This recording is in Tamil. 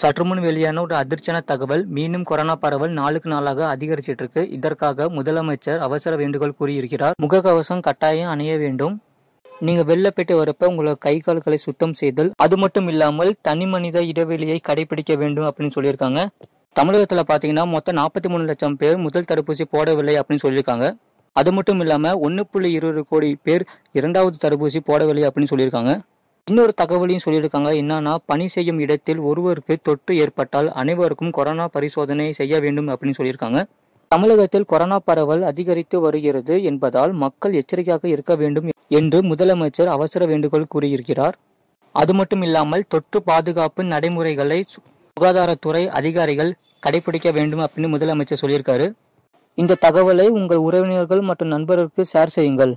சற்றுமுன் வெளியான ஒரு அதிர்ச்சியான தகவல் மீண்டும் கொரோனா பரவல் நாளுக்கு நாளாக அதிகரிச்சிட்டு இருக்கு இதற்காக முதலமைச்சர் அவசர வேண்டுகோள் கூறியிருக்கிறார் முகக்கவசம் கட்டாயம் அணிய வேண்டும் நீங்க வெளில போயிட்டு வரப்ப உங்களோட கை கால்களை சுத்தம் செய்தல் அது மட்டும் இல்லாமல் தனி மனித இடைவெளியை கடைபிடிக்க வேண்டும் அப்படின்னு சொல்லியிருக்காங்க தமிழகத்தில் பார்த்தீங்கன்னா மொத்தம் நாற்பத்தி மூணு லட்சம் பேர் முதல் தடுப்பூசி போடவில்லை அப்படின்னு சொல்லியிருக்காங்க அது மட்டும் இல்லாமல் ஒன்று புள்ளி இருபது கோடி பேர் இரண்டாவது தடுப்பூசி போடவில்லை அப்படின்னு சொல்லியிருக்காங்க இன்னொரு தகவலையும் சொல்லியிருக்காங்க என்னன்னா பணி செய்யும் இடத்தில் ஒருவருக்கு தொற்று ஏற்பட்டால் அனைவருக்கும் கொரோனா பரிசோதனை செய்ய வேண்டும் அப்படின்னு சொல்லியிருக்காங்க தமிழகத்தில் கொரோனா பரவல் அதிகரித்து வருகிறது என்பதால் மக்கள் எச்சரிக்கையாக இருக்க வேண்டும் என்று முதலமைச்சர் அவசர வேண்டுகோள் கூறியிருக்கிறார் அது மட்டும் இல்லாமல் தொற்று பாதுகாப்பு நடைமுறைகளை சுகாதாரத்துறை அதிகாரிகள் கடைபிடிக்க வேண்டும் அப்படின்னு முதலமைச்சர் சொல்லியிருக்காரு இந்த தகவலை உங்கள் உறவினர்கள் மற்றும் நண்பர்களுக்கு ஷேர் செய்யுங்கள்